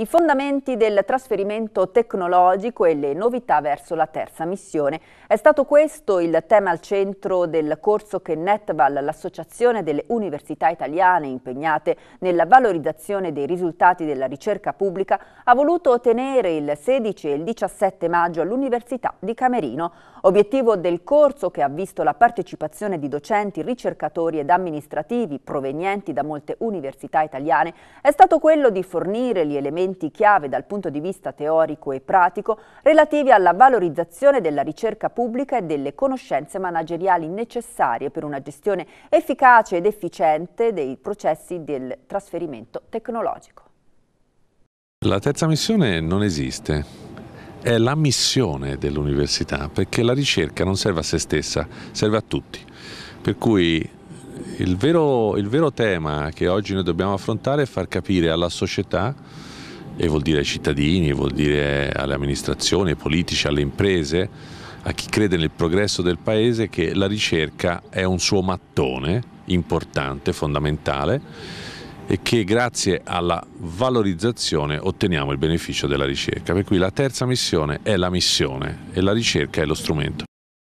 i fondamenti del trasferimento tecnologico e le novità verso la terza missione. È stato questo il tema al centro del corso che Netval, l'associazione delle università italiane impegnate nella valorizzazione dei risultati della ricerca pubblica, ha voluto tenere il 16 e il 17 maggio all'Università di Camerino. Obiettivo del corso che ha visto la partecipazione di docenti, ricercatori ed amministrativi provenienti da molte università italiane è stato quello di fornire gli elementi elementi chiave dal punto di vista teorico e pratico relativi alla valorizzazione della ricerca pubblica e delle conoscenze manageriali necessarie per una gestione efficace ed efficiente dei processi del trasferimento tecnologico. La terza missione non esiste, è la missione dell'università, perché la ricerca non serve a se stessa, serve a tutti. Per cui il vero, il vero tema che oggi noi dobbiamo affrontare è far capire alla società e vuol dire ai cittadini, vuol dire alle amministrazioni, ai politici, alle imprese, a chi crede nel progresso del Paese che la ricerca è un suo mattone importante, fondamentale e che grazie alla valorizzazione otteniamo il beneficio della ricerca. Per cui la terza missione è la missione e la ricerca è lo strumento.